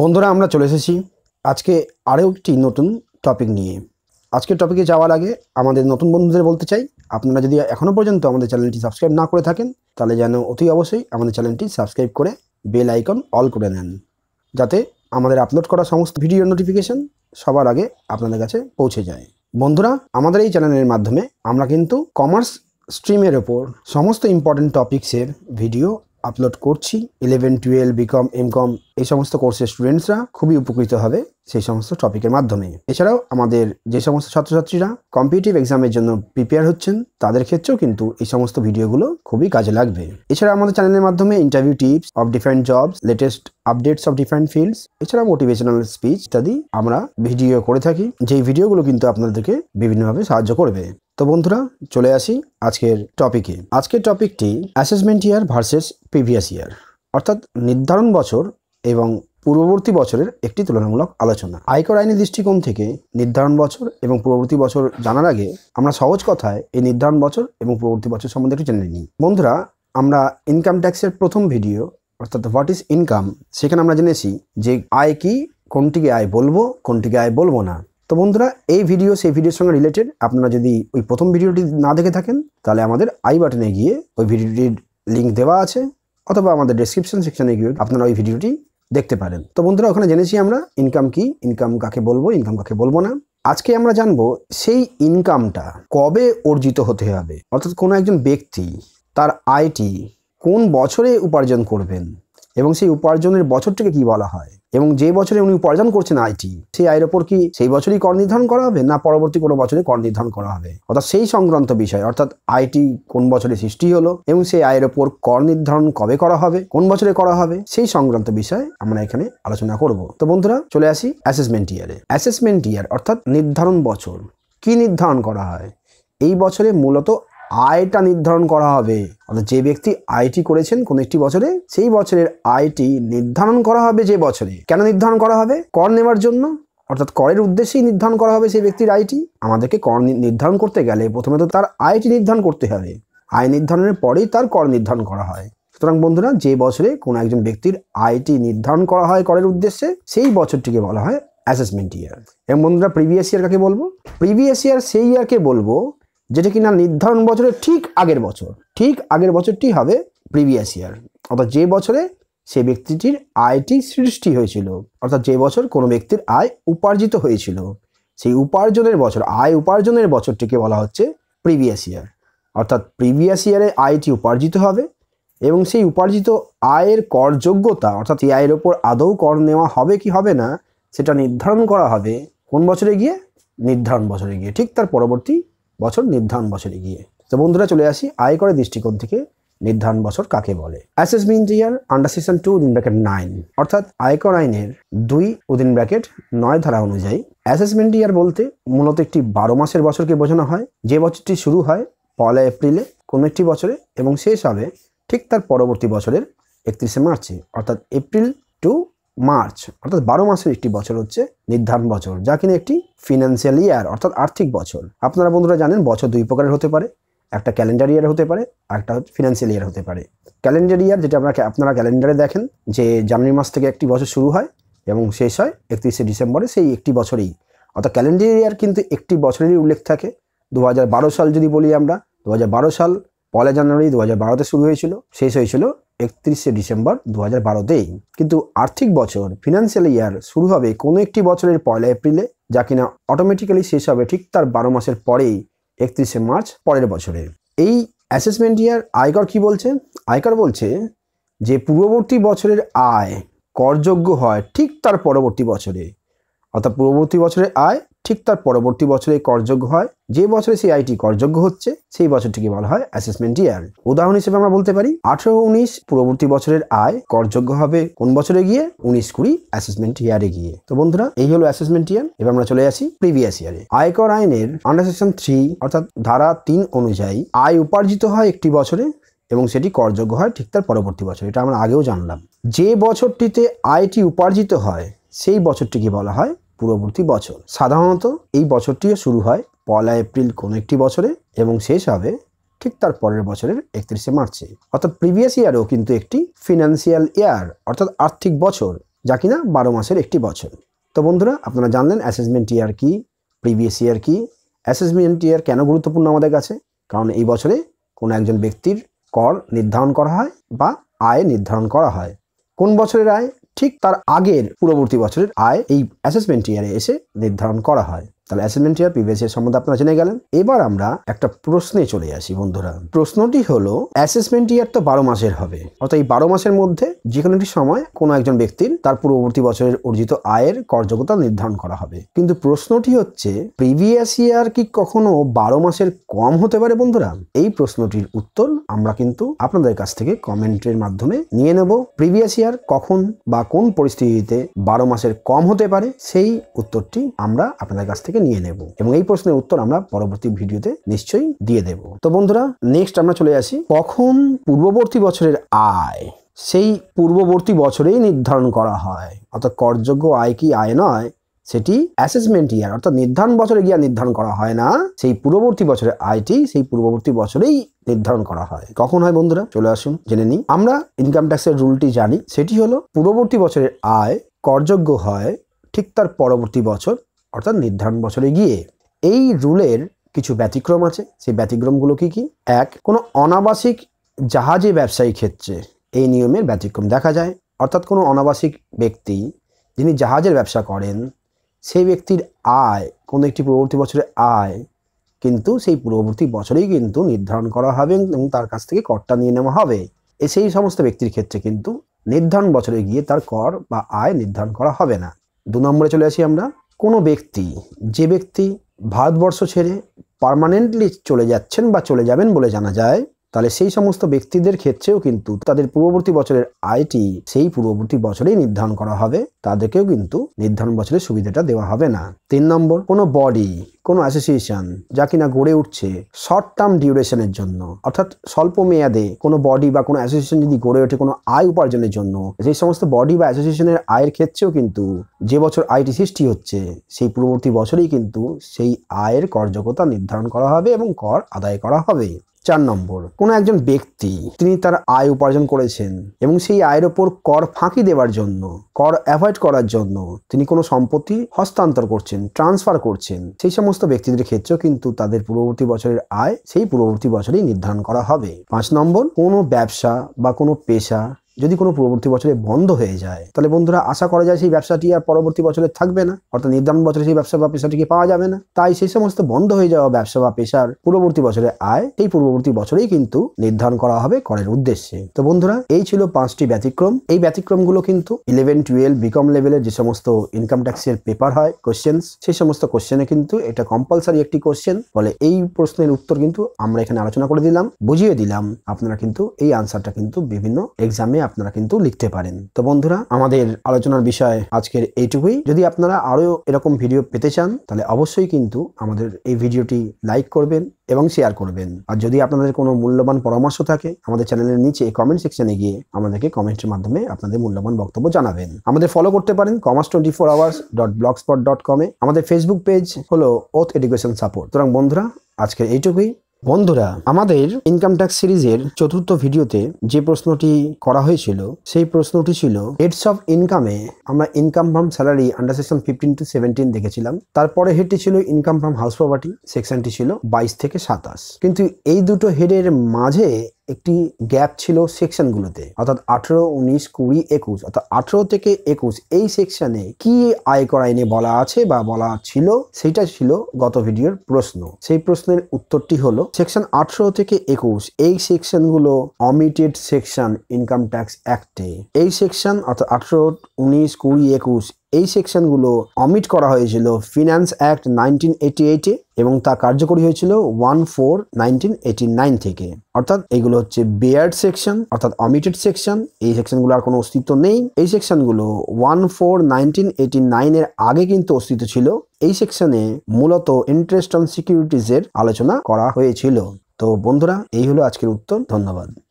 বন্ধুরা আমরা চলে এসেছি আজকে আরও একটি নতুন টপিক নিয়ে আজকের টপিকে যাওয়ার আগে আমাদের নতুন বন্ধুদের বলতে চাই আপনারা যদি এখনও পর্যন্ত আমাদের চ্যানেলটি সাবস্ক্রাইব না করে থাকেন তাহলে যেন অতি অবশ্যই আমাদের চ্যানেলটি সাবস্ক্রাইব করে বেল আইকন অল করে নেন যাতে আমাদের আপলোড করা সমস্ত ভিডিও নোটিফিকেশন সবার আগে আপনাদের কাছে পৌঁছে যায় বন্ধুরা আমাদের এই চ্যানেলের মাধ্যমে আমরা কিন্তু কমার্স স্ট্রিমের ওপর সমস্ত ইম্পর্টেন্ট টপিক্সের ভিডিও আপলোড করছি eleven twelve B Com M Com এই সমস্ত কোর্সের স্টুডেন্টসরা খুবই উপকৃত হবে সেই সমস্ত টপিকের মাধ্যমে এছাড়াও আমাদের যে সমস্ত ছাত্রছাত্রীরা কম্পিটিটিভ এক্সামের জন্য প্রিপেয়ার হচ্ছেন তাদের ক্ষেত্রেও কিন্তু এই সমস্ত ভিডিওগুলো খুবই কাজে লাগবে এছাড়া আমাদের চ্যানেলের মাধ্যমে interview tips of different jobs latest updates of different fields এছাড়া মোটিভেশনাল স্পিচ ইত্যাদি আমরা ভিডিও করে থাকি যেই ভিডিওগুলো কিন্তু আপনাদেরকে বিভিন্নভাবে সাহায্য করবে তো বন্ধুরা চলে আসি আজকের টপিকে আজকের টপিকটি assessment year versus previous year অর্থাৎ নির্ধারণ বছর এবং পূর্ববর্তী বছরের একটি তুলনামূলক আলোচনা আয়কর আইনি দৃষ্টিকোণ থেকে নির্ধারণ বছর এবং পূর্ববর্তী বছর জানার আগে আমরা সহজ কথায় এই নির্ধারণ বছর এবং পূর্ববর্তী বছর সম্বন্ধে একটু জেনে নিই বন্ধুরা আমরা ইনকাম ট্যাক্সের প্রথম ভিডিও অর্থাৎ হোয়াট ইজ ইনকাম সেখানে আমরা জেনেছি যে আয় কি কোনটিকে আয় বলবো কোনটিকে আয় বলবো না তো বন্ধুরা এই ভিডিও সেই ভিডিওর সঙ্গে রিলেটেড আপনারা যদি ওই প্রথম ভিডিওটি না দেখে থাকেন তাহলে আমাদের আই বাটনে গিয়ে ওই ভিডিওটির লিঙ্ক দেওয়া আছে অথবা আমাদের ডিসক্রিপশন সেকশনে গিয়ে আপনারা ওই ভিডিওটি দেখতে পারেন তো বন্ধুরা ওখানে জেনেছি আমরা ইনকাম কি ইনকাম কাকে বলবো ইনকাম কাকে বলবো না আজকে আমরা জানবো সেই ইনকামটা কবে অর্জিত হতে হবে অর্থাৎ কোনো একজন ব্যক্তি তার আয়টি কোন বছরে উপার্জন করবেন এবং সেই উপার্জনের বছরটিকে কি বলা হয় এবং যে বছরে উনি উপার্জন করছেন আইটি সেই আয়ের ওপর কি সেই বছরই কর নির্ধারণ করা হবে না পরবর্তী কোনো বছরে কর নির্ধারণ করা হবে অর্থাৎ সেই সংক্রান্ত বিষয় অর্থাৎ আইটি কোন বছরে সৃষ্টি হলো এবং সেই আয়ের ওপর কর নির্ধারণ কবে করা হবে কোন বছরে করা হবে সেই সংক্রান্ত বিষয়ে আমরা এখানে আলোচনা করব তো বন্ধুরা চলে আসি অ্যাসেসমেন্ট ইয়ারে অ্যাসেসমেন্ট ইয়ার অর্থাৎ নির্ধারণ বছর কি নির্ধারণ করা হয় এই বছরে মূলত আয়টা নির্ধারণ করা হবে অর্থাৎ যে ব্যক্তি আইটি করেছেন কোন একটি বছরে সেই বছরের আয়টি নির্ধারণ করা হবে যে বছরে কেন নির্ধারণ করা হবে কর নেওয়ার জন্য অর্থাৎ করের উদ্দেশ্যেই নির্ধারণ করা হবে সেই ব্যক্তির আইটি আমাদেরকে কর নির্ধারণ করতে গেলে প্রথমে তো তার আয়টি নির্ধারণ করতে হবে আয় নির্ধারণের পরেই তার কর নির্ধারণ করা হয় সুতরাং বন্ধুরা যে বছরে কোনো একজন ব্যক্তির আয়টি নির্ধারণ করা হয় করের উদ্দেশ্যে সেই বছরটিকে বলা হয় অ্যাসেসমেন্ট ইয়ার এবং বন্ধুরা প্রিভিয়াস ইয়ার কাকে বলবো প্রিভিয়াস ইয়ার সেই ইয়ারকে বলবো যেটা কিনা নির্ধারণ বছরের ঠিক আগের বছর ঠিক আগের বছরটি হবে প্রিভিয়াস ইয়ার অর্থাৎ যে বছরে সেই ব্যক্তিটির আয়টি সৃষ্টি হয়েছিল অর্থাৎ যে বছর কোনো ব্যক্তির আয় উপার্জিত হয়েছিল সেই উপার্জনের বছর আয় উপার্জনের বছরটিকে বলা হচ্ছে প্রিভিয়াস ইয়ার অর্থাৎ প্রিভিয়াস ইয়ারে আয়টি উপার্জিত হবে এবং সেই উপার্জিত আয়ের করযোগ্যতা অর্থাৎ এই আয়ের ওপর আদৌ কর নেওয়া হবে কি হবে না সেটা নির্ধারণ করা হবে কোন বছরে গিয়ে নির্ধারণ বছরে গিয়ে ঠিক তার পরবর্তী বছর নির্ধারণ বছরে গিয়ে তো বন্ধুরা চলে আসি আয় করে দৃষ্টিকোণ থেকে নির্ধারণ বছর কাকে বলে assessment year under section two উদিন ব্র্যাকেট নাইন অর্থাৎ আয়কর আইনের দুই উদিন ব্র্যাকেট নয় ধারা অনুযায়ী অ্যাসেসমেন্ট ইয়ার বলতে মূলত একটি বারো মাসের বছরকে বোঝানো হয় যে বছরটি শুরু হয় পয়লা এপ্রিলে কোনো একটি বছরে এবং শেষ হবে ঠিক তার পরবর্তী বছরের একত্রিশে মার্চে অর্থাৎ এপ্রিল টু মার্চ অর্থাৎ বারো মাসের একটি বছর হচ্ছে নির্ধারণ বছর যা কিনা একটি ফিনান্সিয়াল ইয়ার অর্থাৎ আর্থিক বছর আপনারা বন্ধুরা জানেন বছর দুই প্রকারের হতে পারে একটা ক্যালেন্ডার ইয়ার হতে পারে একটা ফিনান্সিয়াল ইয়ার হতে পারে ক্যালেন্ডার ইয়ার যেটা আপনাকে আপনারা ক্যালেন্ডারে দেখেন যে জানুয়ারি মাস থেকে একটি বছর শুরু হয় এবং শেষ হয় একত্রিশে ডিসেম্বরে সেই একটি বছরেই অর্থাৎ ক্যালেন্ডার ইয়ার কিন্তু একটি বছরেরই উল্লেখ থাকে দু সাল যদি বলি আমরা দু সাল পয়লা জানুয়ারি দু হাজার শুরু হয়েছিল শেষ হয়েছিল একত্রিশে ডিসেম্বর দু হাজার বারোতেই কিন্তু আর্থিক বছর ফিনান্সিয়াল ইয়ার শুরু হবে কোনো একটি বছরের পয়লা এপ্রিলে যা কিনা অটোমেটিক্যালি শেষ হবে ঠিক তার বারো মাসের পরেই একত্রিশে মার্চ পরের বছরে এই অ্যাসেসমেন্ট ইয়ার আয়কর কি বলছে আয়কর বলছে যে পূর্ববর্তী বছরের আয় করযোগ্য হয় ঠিক তার পরবর্তী বছরে অর্থাৎ পূর্ববর্তী বছরের আয় ঠিক তার পরবর্তী বছরে করযোগ্য হয় যে বছরে সেই আইটি করযোগ্য হচ্ছে সেই বছরটিকে বলা হয় অ্যাসেসমেন্ট ইয়ার উদাহরণ হিসেবে আমরা বলতে পারি আঠেরো উনিশ পূর্ববর্তী বছরের আয় করযোগ্য হবে কোন বছরে গিয়ে উনিশ কুড়ি অ্যাসেসমেন্ট ইয়ারে গিয়ে তো বন্ধুরা এই হলো অ্যাসেসমেন্ট ইয়ার এবার আমরা চলে আসি প্রিভিয়াস ইয়ারে আয়কর আইনের আন্ডার সেকশন থ্রি অর্থাৎ ধারা তিন অনুযায়ী আয় উপার্জিত হয় একটি বছরে এবং সেটি করযোগ্য হয় ঠিক তার পরবর্তী বছর এটা আমরা আগেও জানলাম যে বছরটিতে আয়টি উপার্জিত হয় সেই বছরটিকে বলা হয় পূর্ববর্তী বছর সাধারণত এই বছরটিও শুরু হয় পয়লা এপ্রিল কোনো একটি বছরে এবং শেষ হবে ঠিক তার পরের বছরের একত্রিশে মার্চে অর্থাৎ প্রিভিয়াস ইয়ারও কিন্তু একটি ফিনান্সিয়াল ইয়ার অর্থাৎ আর্থিক বছর যা কিনা বারো মাসের একটি বছর তো বন্ধুরা আপনারা জানলেন অ্যাসেসমেন্ট ইয়ার কি প্রিভিয়াস ইয়ার কি অ্যাসেসমেন্ট ইয়ার কেন গুরুত্বপূর্ণ আমাদের কাছে কারণ এই বছরে কোনো একজন ব্যক্তির কর নির্ধারণ করা হয় বা আয় নির্ধারণ করা হয় কোন বছরের আয় ঠিক তার আগের পূর্ববর্তী বছরের আয় এই অ্যাসেসমেন্ট ইয়ারে এসে নির্ধারণ করা হয় তাহলে অ্যাসাইনমেন্ট ইয়ার প্রিভিয়াস ইয়ার সম্বন্ধে আপনারা জেনে গেলেন এবার আমরা একটা প্রশ্নে চলে আসি বন্ধুরা প্রশ্নটি হলো অ্যাসেসমেন্ট ইয়ার তো বারো মাসের হবে অর্থাৎ এই বারো মাসের মধ্যে যে কোনো একটি সময় কোনো একজন ব্যক্তির তার পূর্ববর্তী বছরের অর্জিত আয়ের করযোগ্যতা নির্ধারণ করা হবে কিন্তু প্রশ্নটি হচ্ছে প্রিভিয়াস ইয়ার কি কখনো বারো মাসের কম হতে পারে বন্ধুরা এই প্রশ্নটির উত্তর আমরা কিন্তু আপনাদের কাছ থেকে কমেন্টের মাধ্যমে নিয়ে নেব প্রিভিয়াস ইয়ার কখন বা কোন পরিস্থিতিতে বারো মাসের কম হতে পারে সেই উত্তরটি আমরা আপনাদের কাছ থেকে নিয়ে নেব এবং এই প্রশ্নের উত্তর আমরা পরবর্তী ভিডিওতে নিশ্চয়ই দিয়ে দেব তো বন্ধুরা নেক্সট আমরা চলে আসি কখন পূর্ববর্তী বছরের আয় সেই পূর্ববর্তী বছরেই নির্ধারণ করা হয় অর্থাৎ করযোগ্য আয় কি আয় নয় সেটি অ্যাসেসমেন্ট ইয়ার অর্থাৎ নির্ধারণ বছরে গিয়ে নির্ধারণ করা হয় না সেই পূর্ববর্তী বছরের আয়টি সেই পূর্ববর্তী বছরেই নির্ধারণ করা হয় কখন হয় বন্ধুরা চলে আসুন জেনে নিই আমরা ইনকাম ট্যাক্সের রুলটি জানি সেটি হলো পূর্ববর্তী বছরের আয় করযোগ্য হয় ঠিক তার পরবর্তী বছর অর্থাৎ নির্ধারণ বছরে গিয়ে এই রুলের কিছু ব্যতিক্রম আছে সেই ব্যতিক্রমগুলো কি কি এক কোনো অনাবাসিক জাহাজে ব্যবসায়ী ক্ষেত্রে এই নিয়মের ব্যতিক্রম দেখা যায় অর্থাৎ কোনো অনাবাসিক ব্যক্তি যিনি জাহাজের ব্যবসা করেন সেই ব্যক্তির আয় কোনো একটি পূর্ববর্তী বছরের আয় কিন্তু সেই পূর্ববর্তী বছরেই কিন্তু নির্ধারণ করা হবে এবং তার কাছ থেকে করটা নিয়ে নেওয়া হবে এ সেই সমস্ত ব্যক্তির ক্ষেত্রে কিন্তু নির্ধারণ বছরে গিয়ে তার কর বা আয় নির্ধারণ করা হবে না দু নম্বরে চলে আসি আমরা কোনো ব্যক্তি যে ব্যক্তি ভারতবর্ষ ছেড়ে পারমানেন্টলি চলে যাচ্ছেন বা চলে যাবেন বলে জানা যায় তাহলে সেই সমস্ত ব্যক্তিদের ক্ষেত্রেও কিন্তু তাদের পূর্ববর্তী বছরের আয়টি সেই পূর্ববর্তী বছরেই নির্ধারণ করা হবে তাদেরকেও কিন্তু নির্ধারণ বছরের সুবিধাটা দেওয়া হবে না তিন নম্বর কোনো বডি কোনো অ্যাসোসিয়েশন যা কিনা গড়ে উঠছে শর্ট টার্ম ডিউরেশনের জন্য অর্থাৎ স্বল্প মেয়াদে কোনো বডি বা কোনো অ্যাসোসিয়েশন যদি গড়ে ওঠে কোনো আয় উপার্জনের জন্য সেই সমস্ত বডি বা অ্যাসোসিয়েশনের আয়ের ক্ষেত্রেও কিন্তু যে বছর আয়টি সৃষ্টি হচ্ছে সেই পূর্ববর্তী বছরেই কিন্তু সেই আয়ের করযোগ্যতা নির্ধারণ করা হবে এবং কর আদায় করা হবে চার নম্বর কোনো একজন ব্যক্তি তিনি তার আয় উপার্জন করেছেন এবং সেই আয়ের ওপর কর ফাঁকি দেওয়ার জন্য কর অ্যাভয়েড করার জন্য তিনি কোনো সম্পত্তি হস্তান্তর করছেন ট্রান্সফার করছেন সেই সমস্ত ব্যক্তিদের ক্ষেত্রেও কিন্তু তাদের পূর্ববর্তী বছরের আয় সেই পূর্ববর্তী বছরেই নির্ধারণ করা হবে পাঁচ নম্বর কোনো ব্যবসা বা কোনো পেশা যদি কোনো পূর্ববর্তী বছরে বন্ধ হয়ে যায় তাহলে বন্ধুরা আশা করা যায় সেই ব্যবসাটি আর পরবর্তী বছরে থাকবে না অর্থাৎ নির্ধারণ বছরে সেই ব্যবসা বা পেশাটিকে পাওয়া যাবে না তাই সেই সমস্ত বন্ধ হয়ে যাওয়া ব্যবসা বা পেশার পূর্ববর্তী বছরে আয় সেই পূর্ববর্তী বছরেই কিন্তু নির্ধারণ করা হবে করের উদ্দেশ্যে তো বন্ধুরা এই ছিল পাঁচটি ব্যতিক্রম এই ব্যতিক্রমগুলো কিন্তু ইলেভেন টুয়েলভ বিকম লেভেলের যে সমস্ত ইনকাম ট্যাক্সের পেপার হয় কোশ্চেন সেই সমস্ত কোশ্চেনে কিন্তু এটা কম্পালসারি একটি কোশ্চেন ফলে এই প্রশ্নের উত্তর কিন্তু আমরা এখানে আলোচনা করে দিলাম বুঝিয়ে দিলাম আপনারা কিন্তু এই আনসারটা কিন্তু বিভিন্ন এক্সামে আপনারা কিন্তু লিখতে পারেন তো বন্ধুরা আমাদের আলোচনার বিষয় আজকের এইটুকুই যদি আপনারা আরও এরকম ভিডিও পেতে চান তাহলে অবশ্যই কিন্তু আমাদের এই ভিডিওটি লাইক করবেন এবং শেয়ার করবেন আর যদি আপনাদের কোনো মূল্যবান পরামর্শ থাকে আমাদের চ্যানেলের নিচে কমেন্ট সেকশনে গিয়ে আমাদেরকে কমেন্টের মাধ্যমে আপনাদের মূল্যবান বক্তব্য জানাবেন আমাদের ফলো করতে পারেন commerce twenty four hours dot blogspot dot কমে আমাদের ফেসবুক পেজ হলো ওথ এডুকেশন সাপোর্ট সুতরাং বন্ধুরা আজকের এইটুকুই বন্ধুরা আমাদের ইনকাম ট্যাক্স সিরিজের চতুর্থ ভিডিওতে যে প্রশ্নটি করা হয়েছিল সেই প্রশ্নটি ছিল হেডস অফ ইনকামে আমরা income from salary under section fifteen to seventeen দেখেছিলাম তারপরে হেডটি ছিল ইনকাম ফ্রম হাউস প্রপার্টি সেকশনটি ছিল বাইশ থেকে সাতাশ কিন্তু এই দুটো হেডের মাঝে একটি গ্যাপ ছিল সেকশনগুলোতে অর্থাৎ আঠেরো উনিশ কুড়ি একুশ অর্থাৎ আঠেরো থেকে একুশ এই সেকশনে কি আয়কর আইনে বলা আছে বা বলা ছিল সেটা ছিল গত ভিডিওর প্রশ্ন সেই প্রশ্নের উত্তরটি হলো সেকশন আঠেরো থেকে একুশ এই সেকশনগুলো অমিটেড সেকশন ইনকাম ট্যাক্স অ্যাক্টে এই সেকশন অর্থাৎ আঠেরো উনিশ কুড়ি একুশ এই সেকশনগুলো অমিট করা হয়েছিল ফিনান্স অ্যাক্ট নাইনটিন এইটি এইটে এবং তা কার্যকরী হয়েছিল one four nineteen eighty nine থেকে অর্থাৎ এগুলো হচ্ছে বেয়ার্ড সেকশন অর্থাৎ অমিটেড সেকশন এই সেকশনগুলো আর কোনো অস্তিত্ব নেই এই সেকশনগুলো ওয়ান ফোর নাইনটিন এইটি নাইনের আগে কিন্তু অস্তিত্ব ছিল এই সেকশনে মূলত ইন্টারেস্ট অন সিকিউরিটিজের আলোচনা করা হয়েছিল তো বন্ধুরা এই হলো আজকের উত্তর ধন্যবাদ